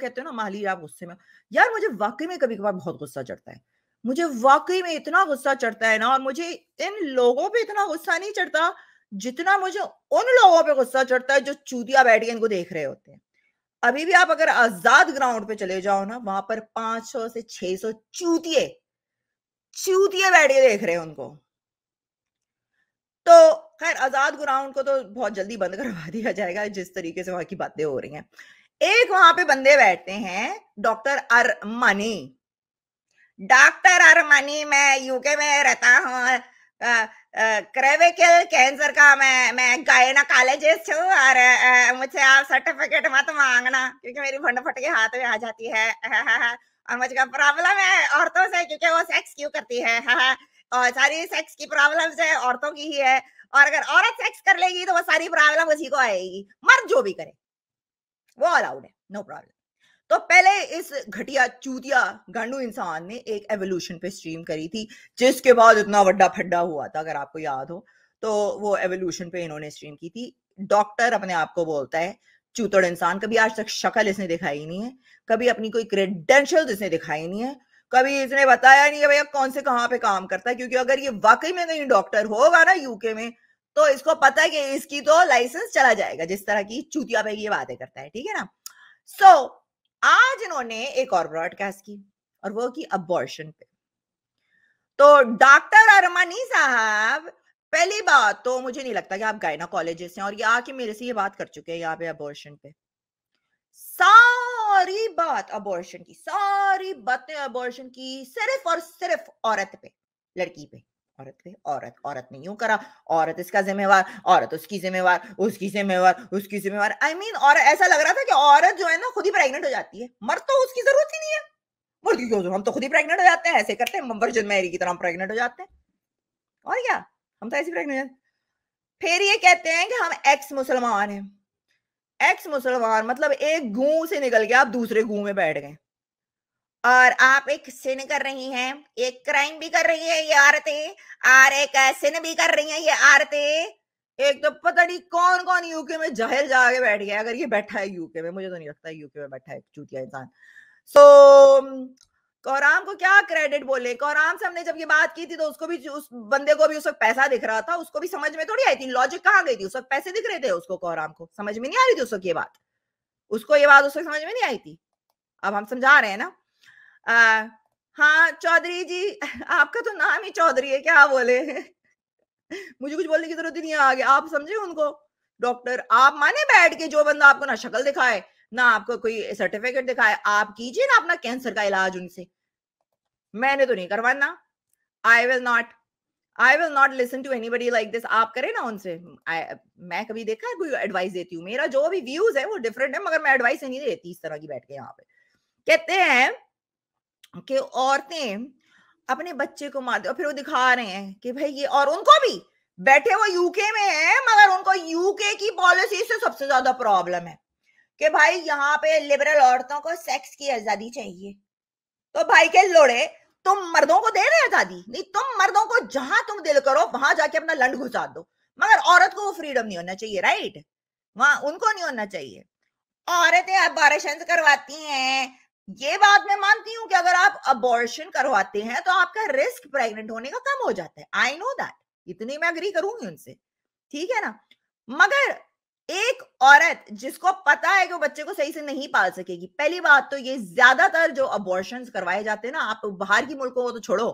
कहते हो ना माली आप गुस्से में यार मुझे वाकई में कभी कभार बहुत गुस्सा चढ़ता है मुझे वाकई में इतना गुस्सा चढ़ता है ना और मुझे इन लोगों पे इतना गुस्सा नहीं चढ़ता जितना मुझे उन लोगों पे गुस्सा चढ़ता है जो चूतिया बैठ के इनको देख रहे होते हैं अभी भी आप अगर आजाद ग्राउंड पे चले जाओ ना वहां पर पांच सौ से छह सौ चूतिये चूतिये बैठ के देख रहे हैं उनको तो खैर आजाद ग्राउंड को तो बहुत जल्दी बंद करवा दिया जाएगा जिस तरीके से वहां की बातें हो रही हैं एक वहां पे बंदे बैठते हैं डॉक्टर अरमानी डॉक्टर अरमानी मैं यूके में रहता हूँ क्रेविकल कैंसर का मैं मैं गायनाकोलॉजिस्ट हूँ और मुझे आप सर्टिफिकेट मत मांगना क्योंकि मेरी भंड फट के हाथ में आ जाती है और मुझे प्रॉब्लम है औरतों से क्योंकि वो सेक्स क्यों करती है और सारी सेक्स की प्रॉब्लम है औरतों की ही है और अगर औरत सेक्स कर लेगी तो वो सारी प्रॉब्लम उसी को आएगी मर्द जो भी करे वो अलाउड है नो no प्रॉब्लम तो पहले इस घटिया चूतिया गांडू इंसान ने एक एवोल्यूशन पे स्ट्रीम करी थी जिसके बाद इतना वड्डा फड्डा हुआ था अगर आपको याद हो तो वो एवोल्यूशन पे इन्होंने स्ट्रीम की थी डॉक्टर अपने आप को बोलता है चूतड़ इंसान कभी आज तक शक्ल इसने दिखाई नहीं है कभी अपनी कोई क्रेडेंशियल इसने दिखाई नहीं है कभी इसने बताया नहीं है भैया कौन से कहाँ पे काम करता है क्योंकि अगर ये वाकई में कहीं डॉक्टर होगा ना यूके में तो इसको पता है कि इसकी तो लाइसेंस चला जाएगा जिस तरह की चूतिया पे ये बातें करता है ठीक है ना सो so, आज इन्होंने एक और ब्रॉडकास्ट की और वो की अबॉर्शन पे तो डॉक्टर अरमानी साहब पहली बात तो मुझे नहीं लगता कि आप गायनाकोलॉजिस्ट हैं और ये आके मेरे से ये बात कर चुके हैं यहाँ पे अबॉर्शन पे सारी बात अबॉर्शन की सारी बातें अबॉर्शन की सिर्फ और सिर्फ औरत पे लड़की पे औरत गई औरत औरत ने यूं करा औरत इसका जिम्मेवार औरत उसकी जिम्मेवार उसकी जिम्मेवार उसकी जिम्मेवार आई I मीन mean, और ऐसा लग रहा था कि औरत जो है ना खुद ही प्रेग्नेंट हो जाती है मर तो उसकी जरूरत ही नहीं है बोलती क्यों हम तो खुद ही प्रेग्नेंट हो जाते हैं ऐसे करते हैं वर्जन मैरी की तरह हम प्रेग्नेंट हो जाते हैं और क्या हम तो ऐसे प्रेग्नेंट फिर ये कहते हैं कि हम एक्स मुसलमान हैं एक्स मुसलमान मतलब एक गू से निकल के आप दूसरे गू में बैठ गए और आप एक सिन कर रही हैं एक क्राइम भी कर रही है ये आरते और एक सिन भी कर रही है ये आरते एक तो पता नहीं कौन कौन यूके में जहर जाके बैठ गया अगर ये बैठा है यूके में मुझे तो नहीं लगता यूके में बैठा है चूतिया इंसान सो so, कौराम को क्या क्रेडिट बोले कौराम से हमने जब ये बात की थी तो उसको भी उस बंदे को भी उस वक्त पैसा दिख रहा था उसको भी समझ में थोड़ी आई थी लॉजिक कहाँ गई थी उस वक्त पैसे दिख रहे थे उसको कौराम को समझ में नहीं आ रही थी उस वक्त ये बात उसको ये बात उस वक्त समझ में नहीं आई थी अब हम समझा रहे हैं ना हाँ चौधरी जी आपका तो नाम ही चौधरी है क्या बोले मुझे कुछ बोलने की जरूरत ही नहीं आगे आप समझे उनको डॉक्टर आप माने बैठ के जो बंदा आपको ना शक्ल दिखाए ना आपको कोई सर्टिफिकेट दिखाए आप कीजिए ना अपना कैंसर का इलाज उनसे मैंने तो नहीं करवाना I will not I will not listen to anybody like this आप करें ना उनसे I, मैं कभी देखा है कोई एडवाइस देती हूँ मेरा जो भी व्यूज है वो डिफरेंट है मगर मैं एडवाइस नहीं देती इस तरह की बैठ के यहाँ पे कहते हैं कि औरतें अपने बच्चे को मारते और फिर वो दिखा रहे हैं कि भाई ये और उनको भी बैठे वो यूके में है मगर उनको यूके की पॉलिसी से सबसे ज्यादा प्रॉब्लम है कि भाई यहाँ पे लिबरल औरतों को सेक्स की आजादी चाहिए तो भाई के लोड़े तुम मर्दों को दे रहे आजादी नहीं तुम मर्दों को जहां तुम दिल करो वहां जाके अपना लंड घुसा दो मगर औरत को वो फ्रीडम नहीं होना चाहिए राइट वहां उनको नहीं होना चाहिए औरतें अब बारह करवाती हैं ये बात मैं मानती हूं कि अगर आप अबॉर्शन करवाते हैं तो आपका रिस्क प्रेग्नेंट होने का कम हो जाता है आई नो दैट इतनी मैं अग्री करूंगी उनसे ठीक है ना मगर एक औरत जिसको पता है कि वो बच्चे को सही से नहीं पाल सकेगी पहली बात तो ये ज्यादातर जो अबॉर्शन करवाए जाते हैं ना आप बाहर की मुल्कों को तो छोड़ो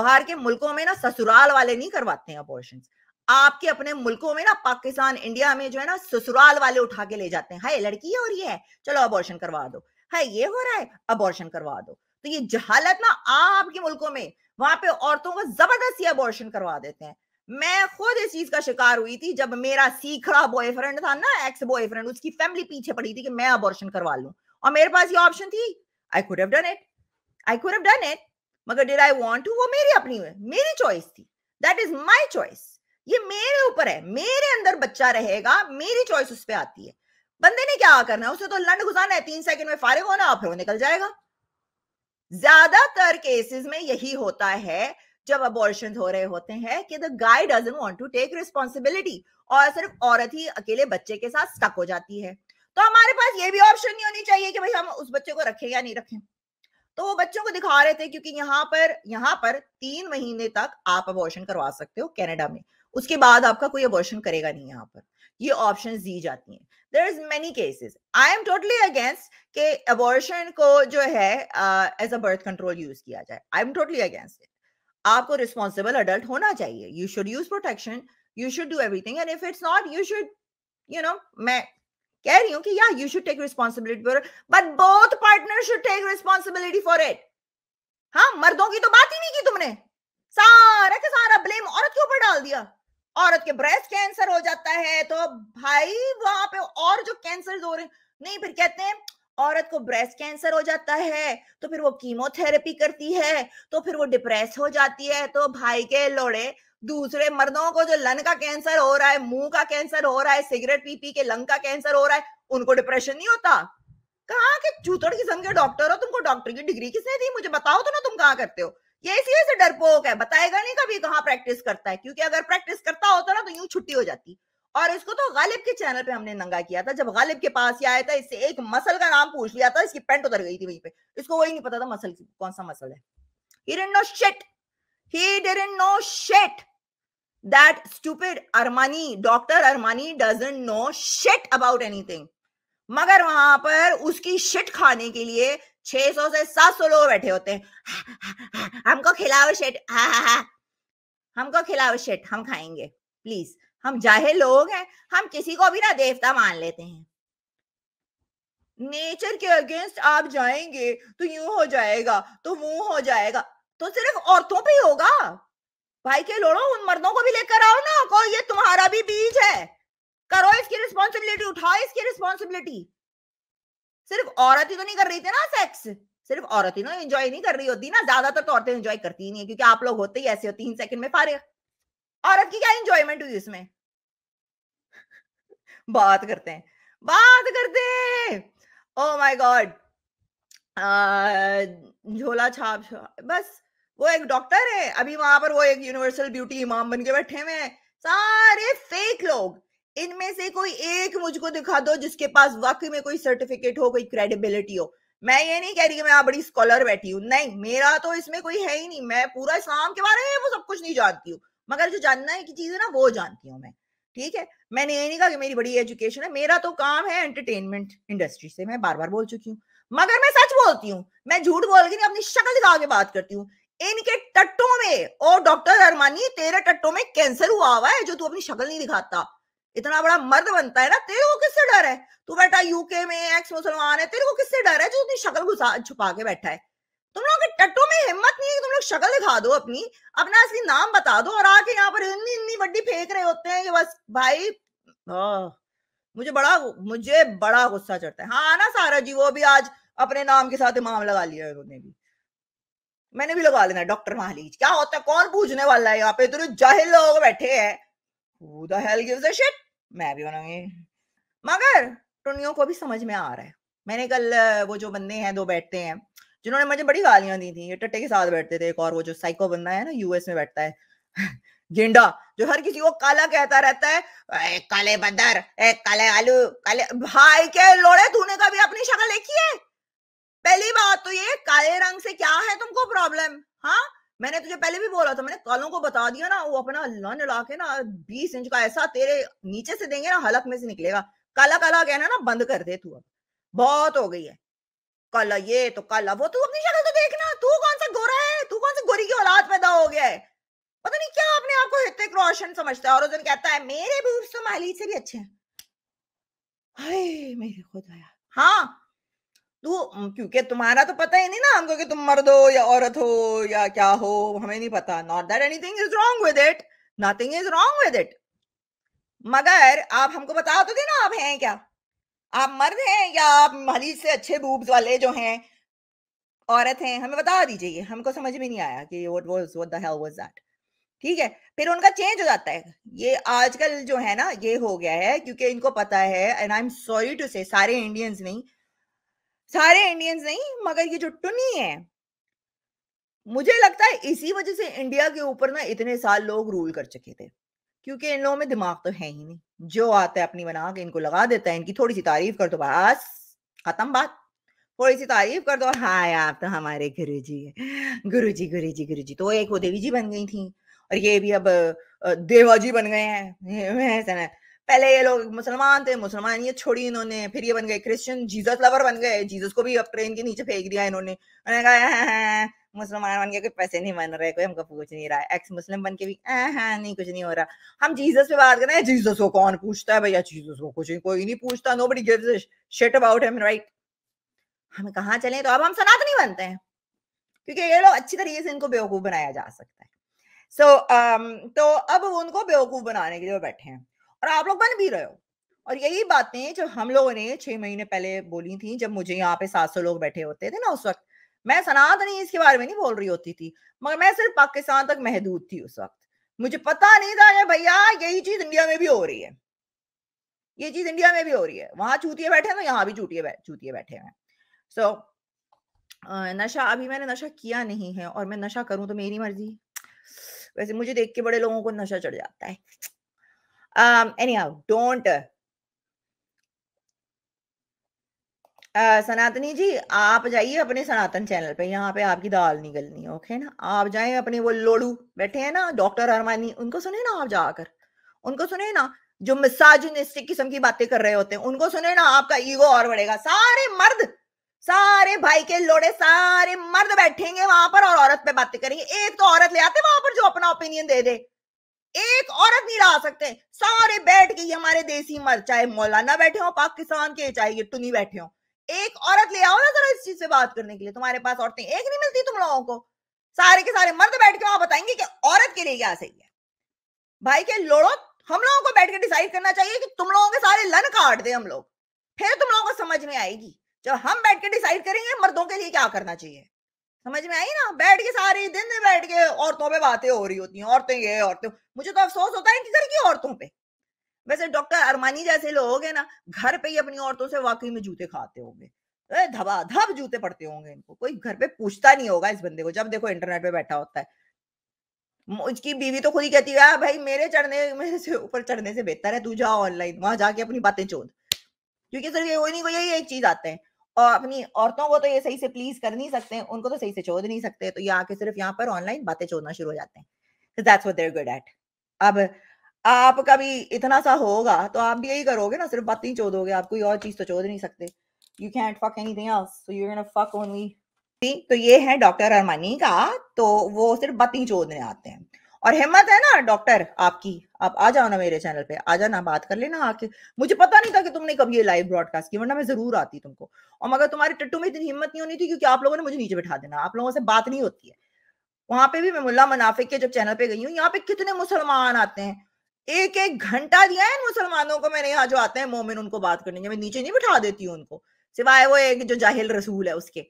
बाहर के मुल्कों में ना ससुराल वाले नहीं करवाते हैं अबॉर्शन आपके अपने मुल्कों में ना पाकिस्तान इंडिया में जो है ना ससुराल वाले उठा के ले जाते हैं हाय लड़की है और ये है चलो अबॉर्शन करवा दो है ये हो रहा है अबॉर्शन करवा दो तो ये जहालत ना आपके मुल्कों में वहां पे औरतों को जबरदस्ती अबॉर्शन करवा देते हैं मैं खुद इस चीज का शिकार हुई थी जब मेरा सीखड़ा बॉयफ्रेंड था ना एक्स बॉयफ्रेंड उसकी फैमिली पीछे पड़ी थी कि मैं अबॉर्शन करवा लू और मेरे पास ये ऑप्शन थी I could have done it I could have done it मगर डिड आई वांट टू वो मेरी अपनी मेरी चॉइस थी दैट इज माय चॉइस ये मेरे ऊपर है मेरे अंदर बच्चा रहेगा मेरी चॉइस उस पर आती है बंदे ने क्या करना है उसे तो लंड घुसाना है तीन सेकंड में फारिग होना और फिर वो निकल जाएगा ज्यादातर केसेस में यही होता है जब अबॉर्शन हो रहे होते हैं कि the guy doesn't want to take responsibility और सिर्फ औरत ही अकेले बच्चे के साथ स्टक हो जाती है तो हमारे पास ये भी ऑप्शन नहीं होनी चाहिए कि भाई हम उस बच्चे को रखें या नहीं रखें तो वो बच्चों को दिखा रहे थे क्योंकि यहाँ पर यहाँ पर तीन महीने तक आप अबॉर्शन करवा सकते हो कनाडा में उसके बाद आपका कोई अबॉर्शन करेगा नहीं यहाँ पर ये ऑप्शन दी जाती हैं there is many cases I am totally against के अबॉर्शन को जो है as a birth control use किया जाए I am totally against it आपको रिस्पॉन्सिबल अडल्ट होना चाहिए you should use protection you should do everything and if it's not you should you know मैं कह रही हूं कि या you should take responsibility for but both partner should take responsibility for it हाँ मर्दों की तो बात ही नहीं की तुमने सारा के सारा ब्लेम औरत के ऊपर डाल दिया औरत के ब्रेस्ट कैंसर हो जाता है तो भाई वहां पे और जो कैंसर हो रहे नहीं फिर कहते हैं औरत को ब्रेस्ट कैंसर हो जाता है तो फिर वो कीमोथेरेपी करती है तो फिर वो डिप्रेस हो जाती है तो भाई के लोड़े दूसरे मर्दों को जो लन का कैंसर हो रहा है मुंह का कैंसर हो रहा है सिगरेट पी पी के लंग का कैंसर हो रहा है उनको डिप्रेशन नहीं होता कहा के चूतड़ किस्म के डॉक्टर हो तुमको डॉक्टर की डिग्री किसने दी मुझे बताओ तो ना तुम कहाँ करते हो ये इसलिए से डरपोक है बताएगा नहीं कभी कहाँ प्रैक्टिस करता है क्योंकि अगर प्रैक्टिस करता होता ना तो यूं छुट्टी हो जाती और इसको तो गालिब के चैनल पे हमने नंगा किया था जब गालिब के पास ही आया था इससे एक मसल का नाम पूछ लिया था इसकी पेंट उतर गई थी वहीं पे इसको वही नहीं पता था मसल की कौन सा मसल है he know shit he didn't know shit that stupid Armani doctor Armani doesn't know shit about anything मगर वहां पर उसकी शिट खाने के लिए 600 से 700 लोग बैठे होते हैं हमको खिलाओ शिट हमको खिलाओ शिट हम खाएंगे प्लीज हम जाहिल लोग हैं हम किसी को भी ना देवता मान लेते हैं नेचर के अगेंस्ट आप जाएंगे तो यूं हो जाएगा तो वो हो जाएगा तो सिर्फ औरतों पे होगा भाई के लोड़ो उन मर्दों को भी लेकर आओ ना को ये तुम्हारा भी बीज है करो इसकी रिस्पॉन्सिबिलिटी उठाओ इसकी रिस्पॉन्सिबिलिटी सिर्फ औरत ही तो नहीं कर रही थी ना सेक्स सिर्फ औरत ही ना एंजॉय नहीं कर रही होती ना ज्यादातर तो औरतें एंजॉय करती ही नहीं है क्योंकि आप लोग होते ही ऐसे हो तीन सेकंड में फारे औरत की क्या एंजॉयमेंट हुई इसमें बात करते हैं बात करते हैं ओ माय गॉड झोला छाप बस वो एक डॉक्टर है अभी वहां पर वो एक यूनिवर्सल ब्यूटी इमाम बन के बैठे हुए हैं सारे फेक लोग इनमें से कोई एक मुझको दिखा दो जिसके पास वाकई में कोई सर्टिफिकेट हो कोई क्रेडिबिलिटी हो मैं ये नहीं कह रही कि मैं बड़ी स्कॉलर बैठी हूँ नहीं मेरा तो इसमें कोई है ही नहीं मैं पूरा इस्लाम के बारे में वो सब कुछ नहीं जानती हूँ मगर जो जानना है की चीज है ना वो जानती हूँ मैं ठीक है मैंने ये नहीं कहा कि मेरी बड़ी एजुकेशन है मेरा तो काम है एंटरटेनमेंट इंडस्ट्री से मैं बार बार बोल चुकी हूँ मगर मैं सच बोलती हूँ मैं झूठ बोल के नहीं अपनी शक्ल दिखा के बात करती हूँ इनके टट्टों में और डॉक्टर अरमानी तेरे टट्टों में कैंसर हुआ हुआ है जो तू अपनी शक्ल नहीं दिखाता इतना बड़ा मर्द बनता है ना तेरे को किससे डर है तू बेटा यूके में एक्स मुसलमान है तेरे को किससे डर है जो अपनी शक्ल घुसा छुपा के बैठा है तुम लोग के टट्टों में हिम्मत नहीं है कि तुम लोग शक्ल दिखा दो अपनी अपना असली नाम बता दो और आके यहाँ पर इतनी इतनी बड्डी फेंक रहे होते हैं कि बस भाई मुझे बड़ा मुझे बड़ा गुस्सा चढ़ता है हाँ ना सारा जी वो भी आज अपने नाम के साथ इमाम लगा लिया है उन्होंने भी मैंने भी लगा लेना डॉक्टर महालीज क्या होता है कौन पूछने वाला है यहाँ पे इतने जहिल लोग बैठे हैं Who the hell gives a shit? मैं भी बनाऊंगी मगर टुनियों को भी समझ में आ रहा है मैंने कल वो जो बंदे हैं दो बैठते हैं जिन्होंने मुझे बड़ी गालियां दी थी ये टट्टे के साथ बैठते थे एक और वो जो साइको बंदा है ना यूएस में बैठता है गेंडा जो हर किसी को काला कहता रहता है काले बंदर एक काले आलू काले भाई के लोड़े तूने कभी अपनी शक्ल देखी है पहली बात तो ये काले रंग से क्या है तुमको प्रॉब्लम हाँ मैंने तुझे पहले भी बोला था मैंने कालों को बता दिया ना वो अपना लन ला के ना बीस इंच का ऐसा तेरे नीचे से देंगे ना हलक में से निकलेगा काला काला कहना ना बंद कर दे तू अब बहुत हो गई है काला ये तो काला वो तू अपनी शक्ल तो देखना तू कौन सा गोरा है तू कौन सा गोरी की औलाद पैदा हो गया है पता नहीं क्या अपने आप को हितिक रोशन समझता है और उस कहता है मेरे बूब्स तो माली से भी अच्छे हैं हाय मेरे खुदाया हाँ तो क्योंकि तुम्हारा तो पता ही नहीं ना हमको कि तुम मर्द हो या औरत हो या क्या हो हमें नहीं पता not that anything is wrong with it nothing is wrong with it मगर आप हमको बता दो तो देना आप हैं क्या आप मर्द हैं या आप मरीज से अच्छे बूब्स वाले जो हैं औरत हैं हमें बता दीजिए हमको समझ में नहीं आया कि what was what the hell was that ठीक है फिर उनका चेंज हो जाता है ये आजकल जो है ना ये हो गया है क्योंकि इनको पता है and I am sorry to say सारे इंडियंस नहीं सारे इंडियंस नहीं मगर ये जो टुनी है मुझे लगता है इसी वजह से इंडिया के ऊपर ना इतने साल लोग रूल कर चुके थे क्योंकि इन लोगों में दिमाग तो है ही नहीं जो आता है अपनी बना के इनको लगा देता है इनकी थोड़ी सी तारीफ कर दो बस खत्म बात थोड़ी सी तारीफ कर दो हाँ आप तो हमारे गुरु जी गुरु जी गुरु जी गुरु जी तो एक वो देवी जी बन गई थी और ये भी अब देवा जी बन गए हैं पहले ये लोग मुसलमान थे मुसलमान ये छोड़ी इन्होंने फिर ये बन गए क्रिश्चियन जीसस लवर बन गए जीसस को भी ट्रेन के नीचे फेंक दिया इन्होंने उन्होंने कहा मुसलमान बन के कोई पैसे नहीं बन रहे कोई हमको पूछ नहीं रहा है एक्स मुस्लिम बन के भी नहीं कुछ नहीं हो रहा हम जीसस पे बात कर रहे हैं जीसस को कौन पूछता है भैया जीसस को कुछ कोई नहीं पूछता nobody gives shit about him right हम कहा चले तो अब हम सनातनी बनते हैं क्योंकि ये लोग अच्छी तरीके से इनको बेवकूफ बनाया जा सकता है सो so, um, तो अब उनको बेवकूफ बनाने के लिए बैठे हैं और आप लोग बन भी रहे हो और यही बातें जो हम लोगों ने छह महीने पहले बोली थी जब मुझे यहाँ पे सात सौ लोग बैठे होते थे ना उस वक्त मैं सनातनी इसके बारे में नहीं बोल रही होती थी मगर मैं सिर्फ पाकिस्तान तक महदूद थी उस वक्त मुझे पता नहीं था भैया यही चीज इंडिया में भी हो रही है ये चीज इंडिया में भी हो रही है वहां चूतिए बैठे हैं तो यहाँ भी चूतिए बै, चूतिए बैठे हैं सो so, नशा अभी मैंने नशा किया नहीं है और मैं नशा करूं तो मेरी मर्जी वैसे मुझे देख के बड़े लोगों को नशा चढ़ जाता है Um, anyhow, don't. Uh, सनातनी जी आप जाइए अपने सनातन चैनल पे यहाँ पे आपकी दाल निकलनी ओके ना आप जाए अपने वो लोड़ू बैठे हैं ना डॉक्टर अरमानी उनको सुने ना आप जाकर उनको सुने ना जो मिसाजुनिस्टिक किस्म की बातें कर रहे होते हैं उनको सुने ना आपका ईगो और बढ़ेगा सारे मर्द सारे भाई के लोड़े सारे मर्द बैठेंगे वहां पर और औरत पे बातें करेंगे एक तो औरत ले आते वहां पर जो अपना ओपिनियन दे दे एक औरत नहीं ला सकते सारे बैठ के हमारे देसी मर्द चाहे मौलाना बैठे हो पाकिस्तान के चाहे ये टुनी बैठे हो एक औरत ले आओ ना जरा इस चीज से बात करने के लिए तुम्हारे पास औरतें एक नहीं मिलती तुम लोगों को सारे के सारे मर्द बैठ के वहां बताएंगे कि औरत के लिए क्या सही है भाई के लोड़ो हम लोगों को बैठ के डिसाइड करना चाहिए कि तुम लोगों के सारे लन काट दे हम लोग फिर तुम लोगों को समझ में आएगी जब हम बैठ के डिसाइड करेंगे मर्दों के लिए क्या करना चाहिए समझ में आई ना बैठ के सारे दिन में बैठ के औरतों पे बातें हो रही होती हैं औरतें ये औरतें मुझे तो अफसोस होता है कि घर की औरतों पे वैसे डॉक्टर अरमानी जैसे लोग हैं ना घर पे ही अपनी औरतों से वाकई में जूते खाते होंगे धबा धब जूते पड़ते होंगे इनको कोई घर पे पूछता नहीं होगा इस बंदे को जब देखो इंटरनेट पे बैठा होता है उसकी बीवी तो खुद ही कहती है भाई मेरे चढ़ने मेरे से ऊपर चढ़ने से बेहतर है तू जा ऑनलाइन वहां जाके अपनी बातें चोद क्योंकि सर ये नहीं कोई यही एक चीज आते हैं और अपनी औरतों को तो ये सही से प्लीज कर नहीं सकते उनको तो सही से चोद नहीं सकते तो ये आके सिर्फ यहाँ पर ऑनलाइन बातें चोदना शुरू हो जाते हैं that's what they're good at अब आपका भी इतना सा होगा तो आप भी यही करोगे ना सिर्फ बातें चोदोगे आप कोई और चीज तो चोद नहीं सकते you can't fuck any so you fuck only तो ये है डॉक्टर अरमानी का तो वो सिर्फ बातें चोदने आते हैं और हिम्मत है ना डॉक्टर आपकी आप आ जाओ ना मेरे चैनल पे आ जाना बात कर लेना आके मुझे पता नहीं था कि तुमने कभी ये लाइव ब्रॉडकास्ट की वरना मैं जरूर आती तुमको और मगर तुम्हारे टट्टू में इतनी हिम्मत नहीं होनी थी क्योंकि आप लोगों ने मुझे नीचे बिठा देना आप लोगों से बात नहीं होती है वहां पे भी मैं मुला मुनाफे के जब चैनल पे गई हूँ यहाँ पे कितने मुसलमान आते हैं एक एक घंटा दिया है मुसलमानों को मैंने यहाँ जो आते हैं मोमिन उनको बात करने के मैं नीचे नहीं बिठा देती हूँ उनको सिवाय वो एक जो जाहिल रसूल है उसके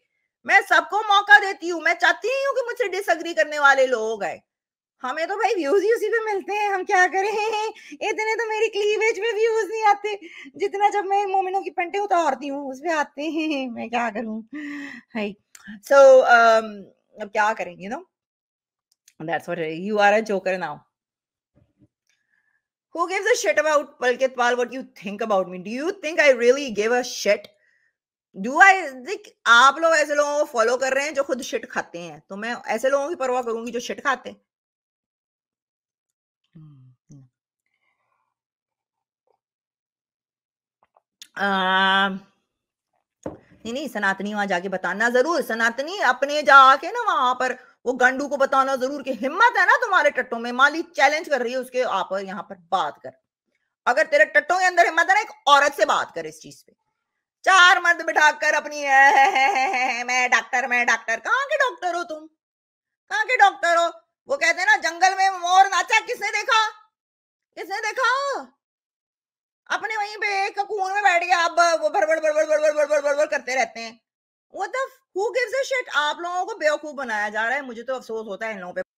मैं सबको मौका देती हूँ मैं चाहती हूँ कि मुझसे डिसअग्री करने वाले लोग आए हमें तो भाई व्यूज ही उसी पे मिलते हैं हम क्या करें इतने तो मेरी क्लीवेज पे व्यूज नहीं आते जितना जब मैं मोमिनों की पंटे उतारती हूँ उस पर आते हैं मैं क्या करूँ हाई सो so, um, अब क्या करेंगे तो that's what you are a joker now Who gives a shit about Palkit Pal? What you think about me? Do you think I really give a shit? Do I like आप लोग ऐसे लोगों को follow कर रहे हैं जो खुद शिट खाते हैं तो मैं ऐसे लोगों की परवाह करूंगी जो शिट खाते हैं नहीं नहीं सनातनी वहां जाके बताना जरूर सनातनी अपने जाके ना वहां पर वो गंडू को बताना जरूर कि हिम्मत है ना तुम्हारे टट्टों में माली चैलेंज कर रही है उसके आप यहाँ पर बात कर अगर तेरे टट्टों के अंदर हिम्मत है ना एक औरत से बात कर इस चीज पे चार मर्द बिठाकर अपनी है, है, है, है, है, मैं डॉक्टर मैं डॉक्टर कहाँ के डॉक्टर हो तुम कहाँ के डॉक्टर हो वो कहते हैं ना जंगल में मोर नाचा किसने देखा किसने देखा अपने वहीं पे एक कुएं में बैठ गया अब वो भरबड़ भरबड़ भरबड़ भरबड़ भरबड़ करते रहते हैं वो दफ हु गिव्स अ शिट आप लोगों को बेवकूफ बनाया जा रहा है मुझे तो अफसोस होता है इन लोगों पे